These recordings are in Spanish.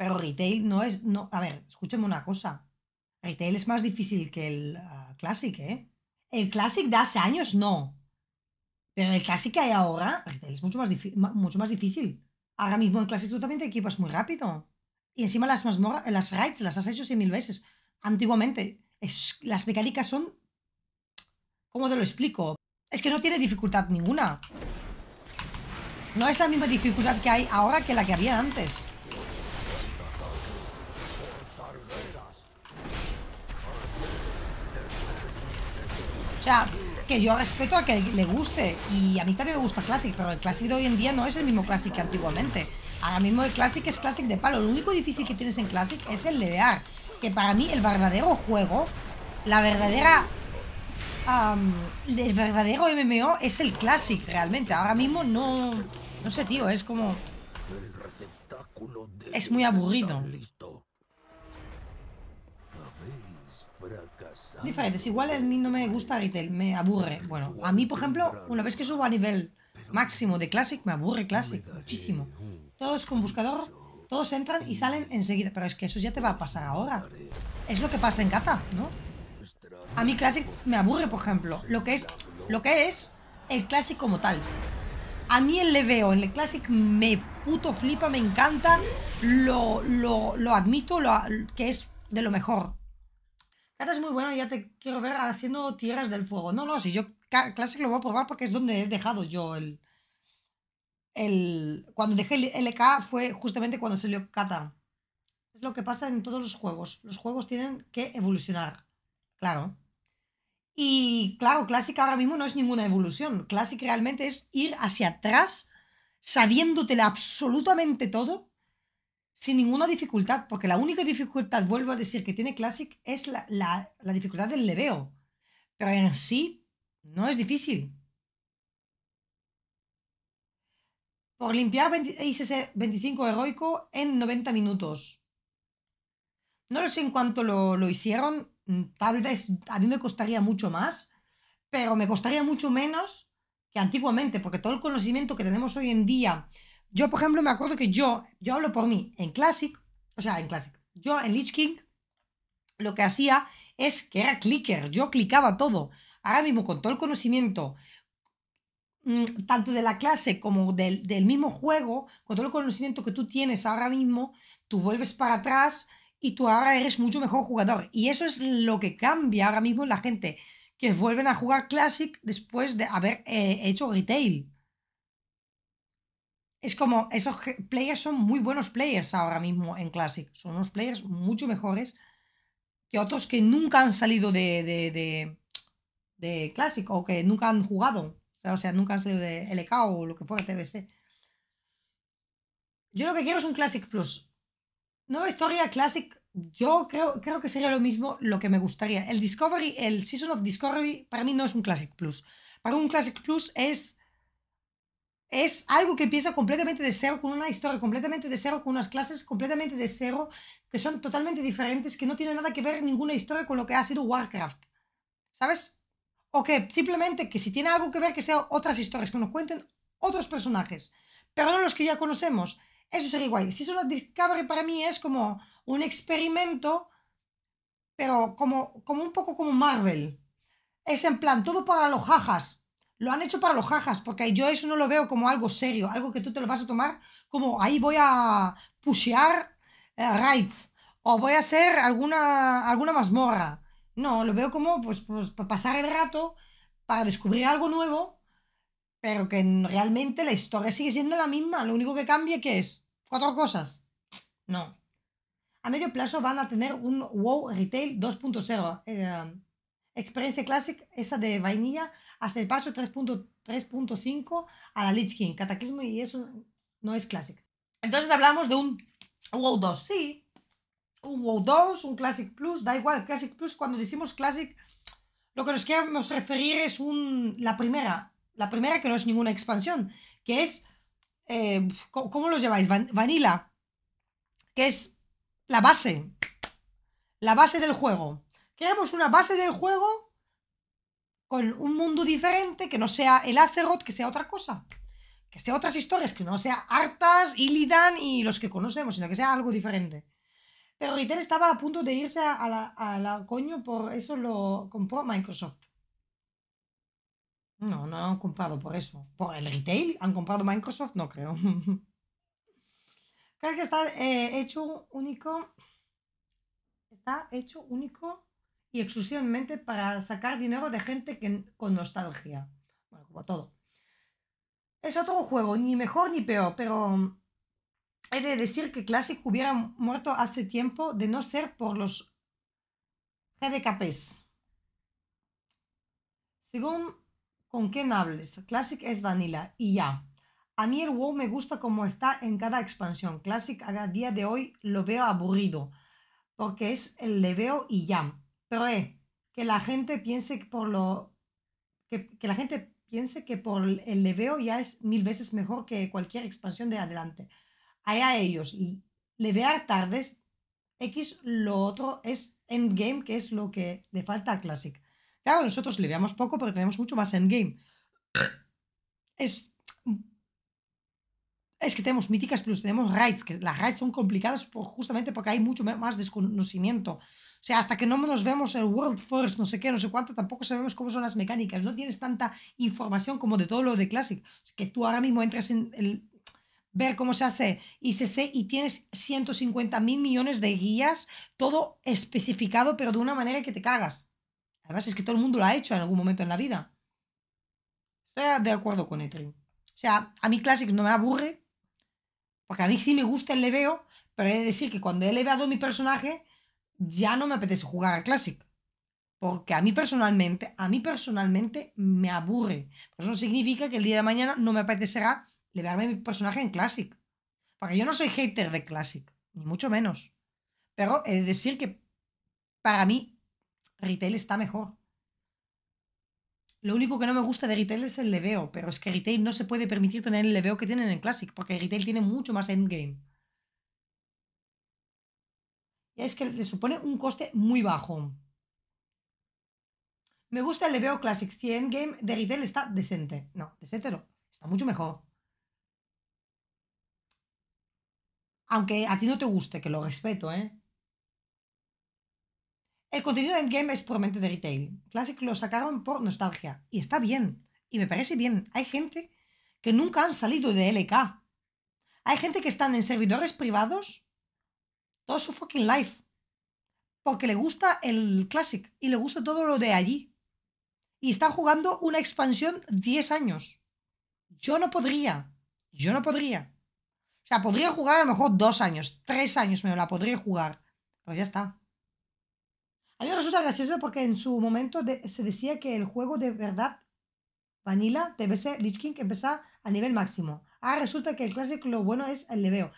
Pero retail no es. No, a ver, escúcheme una cosa. Retail es más difícil que el uh, Classic, ¿eh? El Classic de hace años no. Pero el Classic que hay ahora, retail es mucho más, mucho más difícil. Ahora mismo en Classic tú también te equipas muy rápido. Y encima las mazmorras, las las has hecho 100.000 mil veces. Antiguamente, las mecánicas son. ¿Cómo te lo explico? Es que no tiene dificultad ninguna. No es la misma dificultad que hay ahora que la que había antes. O sea, que yo respeto a que le guste. Y a mí también me gusta Classic, pero el Classic de hoy en día no es el mismo Classic que antiguamente. Ahora mismo el Classic es Classic de palo. Lo único difícil que tienes en Classic es el levear. Que para mí el verdadero juego, la verdadera... el verdadero MMO es el Classic realmente. Ahora mismo no... No sé, tío, es como... Es muy aburrido. Listo diferentes. Igual a mí no me gusta Retail, me aburre. Bueno, a mí, por ejemplo, una vez que subo a nivel máximo de Classic, me aburre Classic muchísimo. Todos con buscador, todos entran y salen enseguida. Pero es que eso ya te va a pasar ahora. Es lo que pasa en Kata, ¿no? A mí Classic me aburre, por ejemplo. Lo que es, lo que es el Classic como tal. A mí el leveo en el Classic me puto flipa, me encanta. Lo, lo, admito, lo, que es de lo mejor es muy bueno, ya te quiero ver haciendo tierras del fuego. No, no, si yo Classic lo voy a probar porque es donde he dejado yo el... el cuando dejé el LK fue justamente cuando salió Cata. Es lo que pasa en todos los juegos. Los juegos tienen que evolucionar. Claro. Y claro, Classic ahora mismo no es ninguna evolución. Classic realmente es ir hacia atrás sabiéndotela absolutamente todo sin ninguna dificultad, porque la única dificultad, vuelvo a decir, que tiene Classic es la, la, dificultad del leveo. Pero en sí, no es difícil. Por limpiar hice ese 25 heroico en 90 minutos. No lo sé en cuánto lo, lo hicieron. Mm, tal vez a mí me costaría mucho más, pero me costaría mucho menos que antiguamente, porque todo el conocimiento que tenemos hoy en día yo, por ejemplo, me acuerdo que yo, yo hablo por mí, en Classic, o sea, en Classic, yo en Lich King lo que hacía es que era clicker, yo clicaba todo. Ahora mismo, con todo el conocimiento, mm, tanto de la clase como del, mismo juego, con todo el conocimiento que tú tienes ahora mismo, tú vuelves para atrás y tú ahora eres mucho mejor jugador. Y eso es lo que cambia ahora mismo en la gente, que vuelven a jugar Classic después de haber eh, hecho retail es como, esos players son muy buenos players ahora mismo en Classic. Son unos players mucho mejores que otros que nunca han salido de, de, Classic o que nunca han jugado. O sea, nunca han salido de LK o lo que fuera TBC. Yo lo que quiero es un Classic Plus. No, historia Classic. Yo creo, creo que sería lo mismo lo que me gustaría. El Discovery, el Season of Discovery, para mí no es un Classic Plus. Para un Classic Plus es es algo que piensa completamente de cero, con una historia completamente de cero, con unas clases completamente de cero, que son totalmente diferentes, que no tienen nada que ver ninguna historia con lo que ha sido Warcraft. ¿Sabes? O que simplemente que si tiene algo que ver, que sean otras historias, que nos cuenten otros personajes, pero no los que ya conocemos. Eso sería guay. Si eso lo Discovery para mí es como un experimento, pero como, como un poco como Marvel. Es en plan, todo para los jajas, lo han hecho para los jajas, porque yo eso no lo veo como algo serio, algo que tú te lo vas a tomar como ahí voy a pushear eh, raids o voy a hacer alguna, alguna mazmorra. No, lo veo como pues, pues para pasar el rato, para descubrir algo nuevo, pero que realmente la historia sigue siendo la misma. Lo único que cambia que es cuatro cosas. No. A medio plazo van a tener un WoW Retail 2.0. Eh, experiencia Classic, esa de vainilla, hasta el paso 3.3.5 a la Lich King. Cataclismo y eso no es Classic. Entonces hablamos de un WoW 2. Sí, un WoW 2, un Classic Plus, da igual. Classic Plus, cuando decimos Classic, lo que nos queremos referir es un, la primera. La primera que no es ninguna expansión, que es. Eh, ¿Cómo lo lleváis? vanilla. Que es la base. La base del juego. Queremos una base del juego con un mundo diferente, que no sea el Azeroth, que sea otra cosa. Que sea otras historias, que no sea Artas, Illidan y los que conocemos, sino que sea algo diferente. Pero Retail estaba a punto de irse a la, coño, por eso lo compró Microsoft. No, no han comprado por eso. ¿Por el retail? ¿Han comprado Microsoft? No creo. creo que está eh, hecho único. Está hecho único y exclusivamente para sacar dinero de gente que, con nostalgia. Bueno, como todo. Es otro juego, ni mejor ni peor, pero mm, he de decir que Classic hubiera muerto hace tiempo de no ser por los GDKPs. Según con quién hables, Classic es vanilla y ya. A mí el WoW me gusta como está en cada expansión. Classic a día de hoy lo veo aburrido porque es el leveo y ya. Pero que eh, la gente piense por lo. Que, la gente piense que por el leveo ya es mil veces mejor que cualquier expansión de adelante. Allá ellos. Levear tardes, X, lo otro es endgame, que es lo que le falta a Classic. Claro, nosotros leveamos poco, pero tenemos mucho más endgame. Es es que tenemos míticas plus tenemos raids, que las raids son complicadas justamente porque hay mucho más desconocimiento. O sea, hasta que no nos vemos el World Force, no sé qué, no sé cuánto, tampoco sabemos cómo son las mecánicas. No tienes tanta información como de todo lo de Classic. Que tú ahora mismo entras en el ver cómo se hace ICC y tienes 150 mil millones de guías, todo especificado, pero de una manera que te cagas. Además, es que todo el mundo lo ha hecho en algún momento en la vida. Estoy de acuerdo con Ethereum. O sea, a mí Classic no me aburre, porque a mí sí me gusta el leveo, pero he de decir que cuando he leveado mi personaje, ya no me apetece jugar a Classic. Porque a mí personalmente, a mí personalmente me aburre. eso significa que el día de mañana no me apetecerá levarme mi personaje en Classic. Porque yo no soy hater de Classic, ni mucho menos. Pero he de decir que para mí Retail está mejor. Lo único que no me gusta de Retail es el leveo, pero es que Retail no se puede permitir tener el leveo que tienen en Classic, porque Retail tiene mucho más endgame es que le supone un coste muy bajo. Me gusta el Leveo Classic. 100 game de retail está decente. No, decente no. Está mucho mejor. Aunque a ti no te guste, que lo respeto, ¿eh? El contenido de Endgame es puramente de retail. Classic lo sacaron por nostalgia. Y está bien. Y me parece bien. Hay gente que nunca han salido de LK. Hay gente que están en servidores privados su fucking life. Porque le gusta el Classic y le gusta todo lo de allí. Y está jugando una expansión 10 años. Yo no podría. Yo no podría. O sea, podría jugar a lo mejor dos años, tres años me la podría jugar. Pero ya está. A mí me resulta gracioso porque en su momento se decía que el juego de verdad, Vanilla, debe ser Lich King, que empezaba a nivel máximo. Ah, resulta que el Classic lo bueno es el leveo.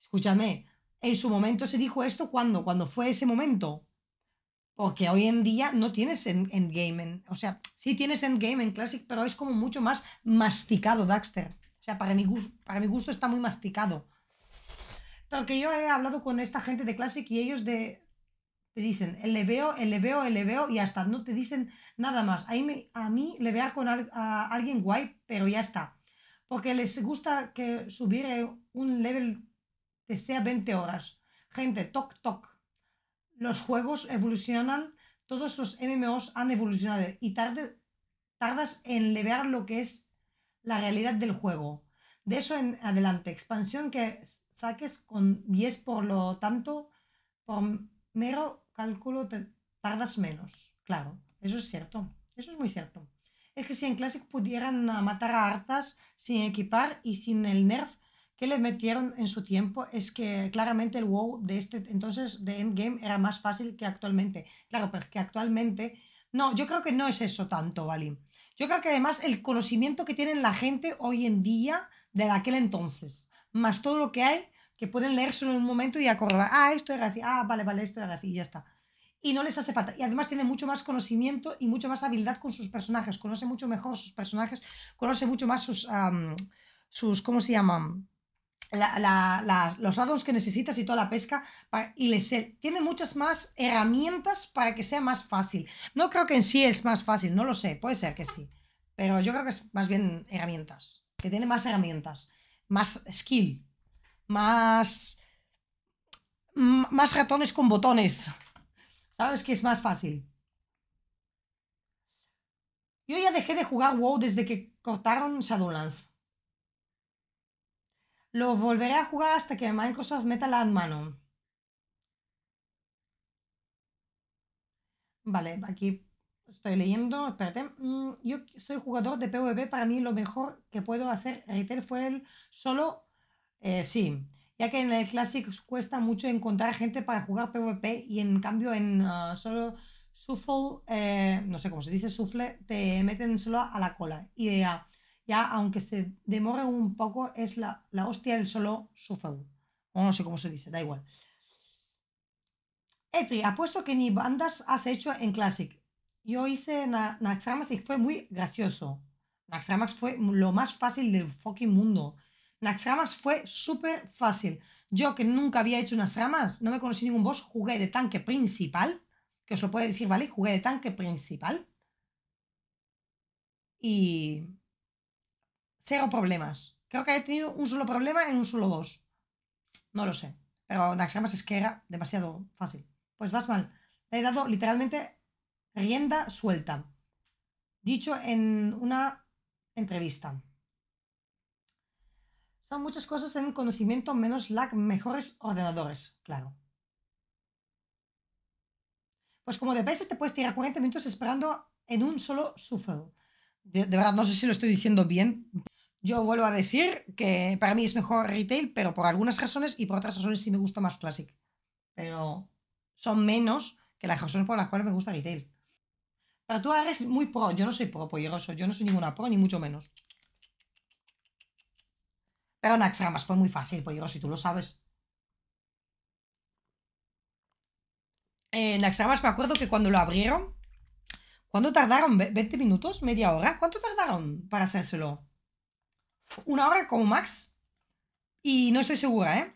Escúchame, en su momento se dijo esto cuando, cuando fue ese momento. Porque hoy en día no tienes endgame. En, o sea, sí tienes endgame en Classic, pero es como mucho más masticado Daxter. O sea, para mi, para mi gusto está muy masticado. Porque yo he hablado con esta gente de Classic y ellos de, te dicen el veo, el veo, le veo, y hasta no te dicen nada más. A mí, a mí con a alguien guay, pero ya está. Porque les gusta que subir eh, un level te sea 20 horas. Gente, toc, toc. Los juegos evolucionan, todos los MMOs han evolucionado y tardas en levear lo que es la realidad del juego. De eso en adelante, expansión que saques con 10, por lo tanto, por mero cálculo tardas menos. Claro, eso es cierto, eso es muy cierto. Es que si en Classic pudieran matar a hartas sin equipar y sin el nerf, que le metieron en su tiempo es que claramente el WoW de este entonces de Endgame era más fácil que actualmente. Claro, pero que actualmente no, yo creo que no es eso tanto, ¿vale? Yo creo que además el conocimiento que tienen la gente hoy en día de aquel entonces, más todo lo que hay que pueden leerse en un momento y acordar, ah, esto era así, ah, vale, vale, esto era así y ya está. Y no les hace falta. Y además tiene mucho más conocimiento y mucha más habilidad con sus personajes. Conoce mucho mejor sus personajes, conoce mucho más sus, sus ¿cómo se llaman? los addons que necesitas y toda la pesca y les, tiene muchas más herramientas para que sea más fácil. No creo que en sí es más fácil, no lo sé, puede ser que sí, pero yo creo que es más bien herramientas, que tiene más herramientas, más skill, más más ratones con botones. ¿Sabes que es más fácil? Yo ya dejé de jugar WoW desde que cortaron Shadowlands. Lo volveré a jugar hasta que Microsoft meta la mano. Vale, aquí estoy leyendo, espérate. Mm, yo soy jugador de PvP, para mí lo mejor que puedo hacer retail fue el solo, eh, sí, ya que en el Classic cuesta mucho encontrar gente para jugar PvP y en cambio en ah, solo Shuffle, eh, no sé cómo se dice, Shuffle, te meten solo a la cola. Y ah, ya aunque se demore un poco, es la, hostia del solo sufau. O no sé cómo se dice, da igual. Efri, apuesto que ni bandas has hecho en Classic. Yo hice Naxramax y fue muy gracioso. Naxramax fue lo más fácil del fucking mundo. Naxramax fue súper fácil. Yo que nunca había hecho unas no me conocí ningún boss, jugué de tanque principal, que os lo puede decir, ¿vale? Jugué de tanque principal. Y cero problemas. Creo que he tenido un solo problema en un solo boss. No lo sé. Pero Daxamas es que era demasiado fácil. Pues vas mal. Le he dado literalmente rienda suelta. Dicho en una entrevista. Son muchas cosas en conocimiento menos lag, mejores ordenadores, claro. Pues como de veces te puedes tirar 40 minutos esperando en un solo sufero. de verdad, no sé si lo estoy diciendo bien. Yo vuelvo a decir que para mí es mejor retail, pero por algunas razones y por otras razones sí me gusta más classic. Pero son menos que las razones por las cuales me gusta retail. Pero tú eres muy pro, yo no soy pro polleroso, yo no soy ninguna pro, ni mucho menos. Pero Naxramas fue muy fácil, polleroso, y tú lo sabes. Eh, Naxramas me acuerdo que cuando lo abrieron, ¿cuánto tardaron? ¿20 minutos? ¿Media hora? ¿Cuánto tardaron para hacérselo? Una hora como max. Y no estoy segura, ¿eh?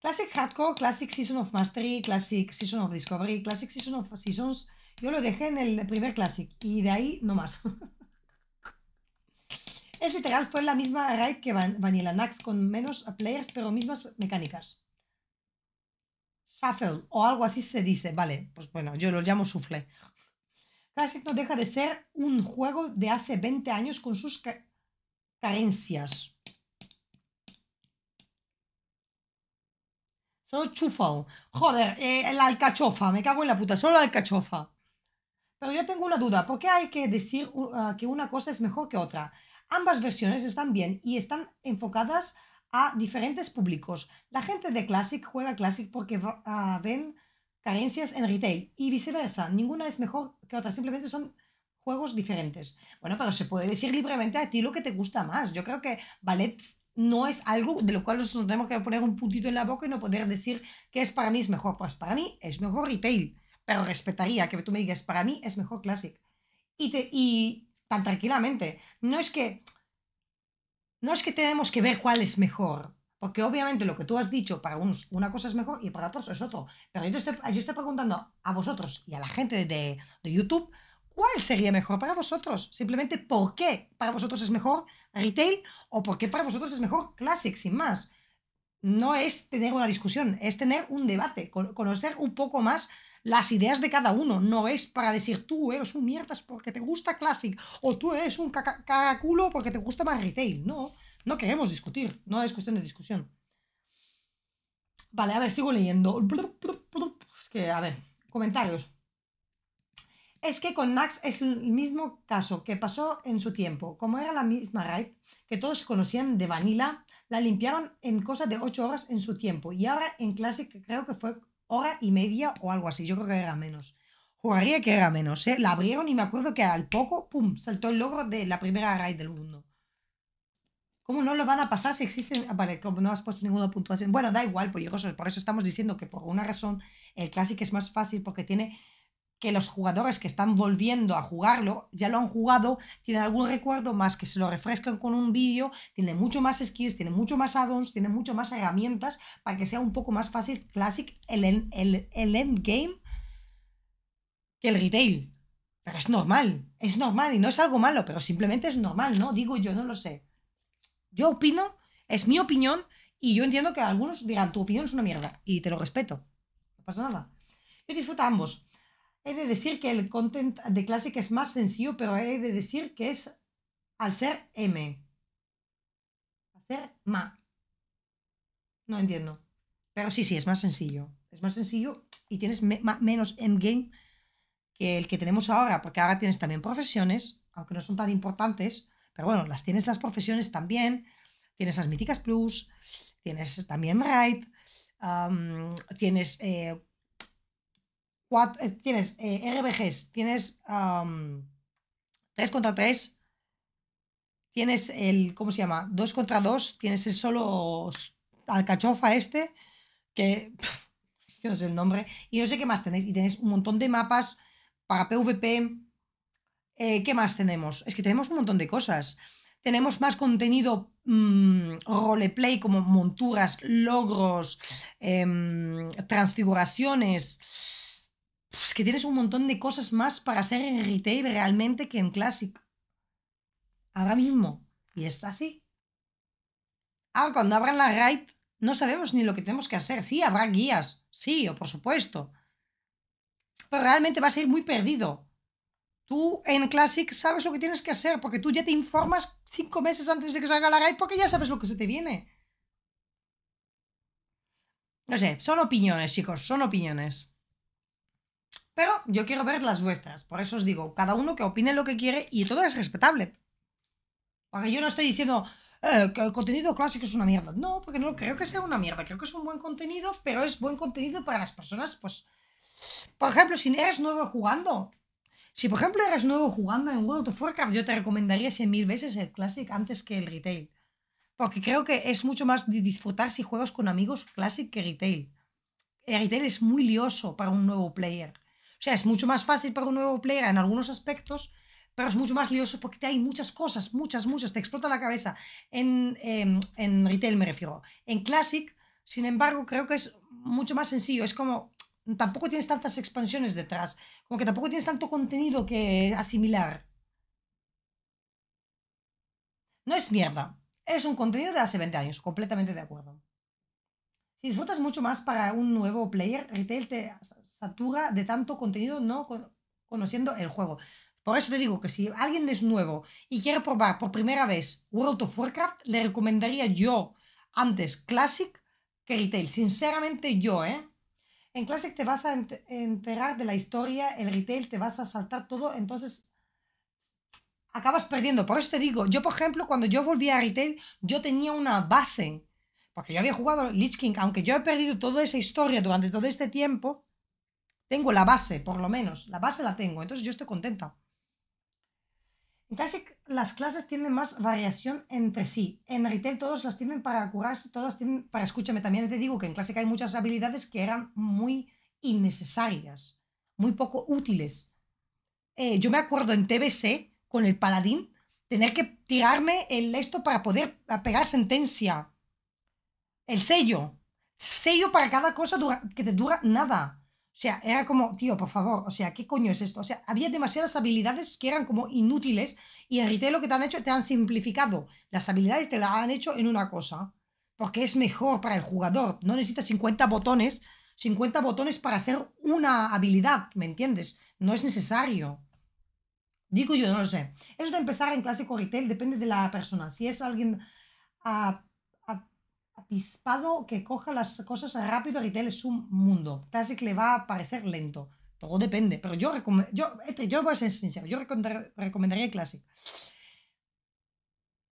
Classic Hardcore, Classic Season of Mastery, Classic Season of Discovery, Classic Season of Seasons. Yo lo dejé en el primer Classic y de ahí no más. es literal, fue la misma raid que Vanilla Nax con menos players pero mismas mecánicas. Shuffle o algo así se dice, vale, pues bueno, yo lo llamo Sufle Classic no deja de ser un juego de hace 20 años con sus carencias. Solo chufao. Joder, el eh, alcachofa, me cago en la puta, solo la alcachofa. Pero yo tengo una duda, ¿por qué hay que decir ah, que una cosa es mejor que otra? Ambas versiones están bien y están enfocadas a diferentes públicos. La gente de Classic juega Classic porque ah, ven carencias en retail y viceversa. Ninguna es mejor que otra, simplemente son juegos diferentes. Bueno, pero se puede decir libremente a ti lo que te gusta más. Yo creo que ballet no es algo de lo cual nos tenemos que poner un puntito en la boca y no poder decir que es para mí es mejor. Pues para mí es mejor retail, pero respetaría que tú me digas, para mí es mejor classic. Y, y tan tranquilamente. No es que... No es que tenemos que ver cuál es mejor porque obviamente lo que tú has dicho para unos una cosa es mejor y para otros es otro. Pero yo estoy, estoy preguntando a vosotros y a la gente de, de YouTube cuál sería mejor para vosotros. Simplemente por qué para vosotros es mejor retail o por qué para vosotros es mejor classic, sin más. No es tener una discusión, es tener un debate, conocer un poco más las ideas de cada uno. No es para decir tú eres un mierdas porque te gusta classic o tú eres un cacaculo porque te gusta más retail. No. No queremos discutir, no es cuestión de discusión. Vale, a ver, sigo leyendo. Es que, a ver, comentarios. Es que con Max es el mismo caso que pasó en su tiempo. Como era la misma raid que todos conocían de Vanilla, la limpiaron en cosa de 8 horas en su tiempo. Y ahora en Classic creo que fue hora y media o algo así. Yo creo que era menos. Jugaría que era menos, ¿eh? La abrieron y me acuerdo que al poco, pum, saltó el logro de la primera raid del mundo. ¿Cómo no lo van a pasar si existen? Ah, vale, como no has puesto ninguna puntuación. Bueno, da igual, por eso, por eso estamos diciendo que por una razón el Classic es más fácil porque tiene que los jugadores que están volviendo a jugarlo, ya lo han jugado, tienen algún recuerdo más, que se lo refrescan con un vídeo, tiene mucho más skills, tiene mucho más add-ons, tiene mucho más herramientas para que sea un poco más fácil Classic el, el, el endgame que el retail. Pero es normal, es normal y no es algo malo, pero simplemente es normal, ¿no? Digo yo, no lo sé. Yo opino, es mi opinión, y yo entiendo que algunos digan, tu opinión es una mierda, y te lo respeto. No pasa nada. Yo disfruto ambos. He de decir que el content de Classic es más sencillo, pero he de decir que es al ser M. Hacer ma. No entiendo. Pero sí, sí, es más sencillo. Es más sencillo y tienes menos endgame que el que tenemos ahora, porque ahora tienes también profesiones, aunque no son tan importantes, pero bueno, las tienes las profesiones también, tienes las míticas plus, tienes también right tienes, eh, eh, tienes eh, RBGs, tienes 3 contra 3, tienes el, ¿cómo se llama? 2 contra 2, tienes el solo alcachofa este, que, no sé el nombre, y no sé qué más tenéis, y tenéis un montón de mapas para PvP, eh, ¿Qué más tenemos? Es que tenemos un montón de cosas. Tenemos más contenido mm, roleplay como monturas, logros, em, transfiguraciones. Es que tienes un montón de cosas más para hacer en retail realmente que en Classic. Ahora mismo. Y está así. Ah, cuando abran la raid no sabemos ni lo que tenemos que hacer. Sí, habrá guías. Sí, o por supuesto. Pero realmente va a ser muy perdido. Tú en Classic sabes lo que tienes que hacer, porque tú ya te informas cinco meses antes de que salga la raid, porque ya sabes lo que se te viene. No sé, son opiniones, chicos, son opiniones. Pero yo quiero ver las vuestras, por eso os digo, cada uno que opine lo que quiere y todo es respetable. Porque yo no estoy diciendo eh, que el contenido clásico es una mierda. No, porque no creo que sea una mierda, creo que es un buen contenido, pero es buen contenido para las personas, pues... Por ejemplo, si eres nuevo jugando, si por ejemplo eres nuevo jugando en World of Warcraft, yo te recomendaría 100.000 veces el Classic antes que el Retail. Porque creo que es mucho más de disfrutar si juegas con amigos Classic que Retail. El Retail es muy lioso para un nuevo player. O sea, es mucho más fácil para un nuevo player en algunos aspectos, pero es mucho más lioso porque hay muchas cosas, muchas, muchas, te explota la cabeza. Em, en Retail me refiero. En Classic, sin embargo, creo que es mucho más sencillo. Es como tampoco tienes tantas expansiones detrás. Como que tampoco tienes tanto contenido que asimilar. No es mierda. Es un contenido de hace 20 años, completamente de acuerdo. Si disfrutas mucho más para un nuevo player, retail te satura de tanto contenido no conociendo el juego. Por eso te digo que si alguien es nuevo y quiere probar por primera vez World of Warcraft, le recomendaría yo antes Classic que Retail. Sinceramente yo, ¿eh? En Classic te vas a enterar de la historia, el retail te vas a saltar todo, entonces acabas perdiendo. Por eso te digo, yo por ejemplo, cuando yo volví a retail, yo tenía una base, porque yo había jugado Lich King, aunque yo he perdido toda esa historia durante todo este tiempo, tengo la base, por lo menos, la base la tengo, entonces yo estoy contenta. En Classic las clases tienen más variación entre sí. En retail todos las tienen para curarse, todas tienen para escúchame. También te digo que en clase hay muchas habilidades que eran muy innecesarias, muy poco útiles. Eh, yo me acuerdo en TBC con el paladín tener que tirarme el esto para poder pegar sentencia. El sello. Sello para cada cosa que te dura nada. O sea, era como, tío, por favor, o sea, ¿qué coño es esto? O sea, había demasiadas habilidades que eran como inútiles y en retail lo que te han hecho, te han simplificado. Las habilidades te las han hecho en una cosa, porque es mejor para el jugador. No necesitas 50 botones, 50 botones para hacer una habilidad, ¿me entiendes? No es necesario. Digo yo, no lo sé. Eso de empezar en clásico retail depende de la persona. Si es alguien... Ah, apispado que coja las cosas rápido, retail es un mundo. Classic le va a parecer lento. Todo depende, pero yo, yo, este, yo voy a ser sincero, yo recomendaría Classic.